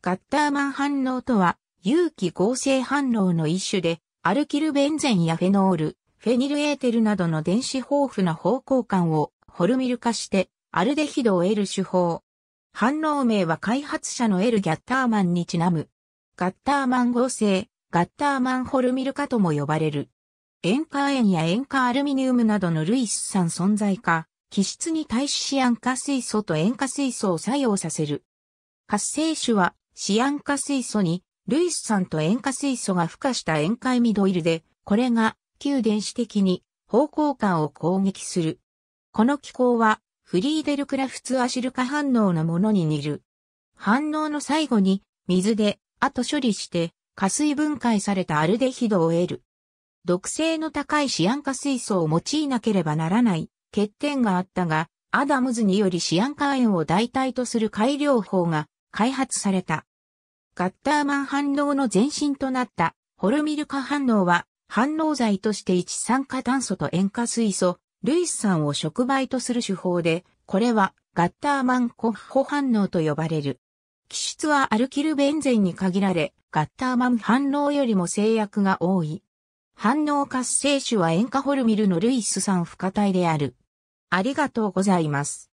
ガッターマン反応とは、有機合成反応の一種で、アルキルベンゼンやフェノール、フェニルエーテルなどの電子豊富な方向感をホルミル化して、アルデヒドを得る手法。反応名は開発者のエル・ギャッターマンにちなむ。ガッターマン合成、ガッターマンホルミル化とも呼ばれる。塩化塩や塩化アルミニウムなどの類酸存在化、気質に対しシアン化水素と塩化水素を作用させる。活性種はシアン化水素に、ルイス酸と塩化水素が付加した塩化ミドイルで、これが旧電子的に方向感を攻撃する。この機構はフリーデルクラフツアシル化反応のものに似る。反応の最後に水で後処理して加水分解されたアルデヒドを得る。毒性の高いシアン化水素を用いなければならない欠点があったが、アダムズによりシアン化塩を代替とする改良法が開発された。ガッターマン反応の前身となったホルミル化反応は反応剤として一酸化炭素と塩化水素、類酸を触媒とする手法で、これはガッターマンコッホ反応と呼ばれる。気質はアルキルベンゼンに限られ、ガッターマン反応よりも制約が多い。反応活性種は塩化ホルミルの類酸不可体である。ありがとうございます。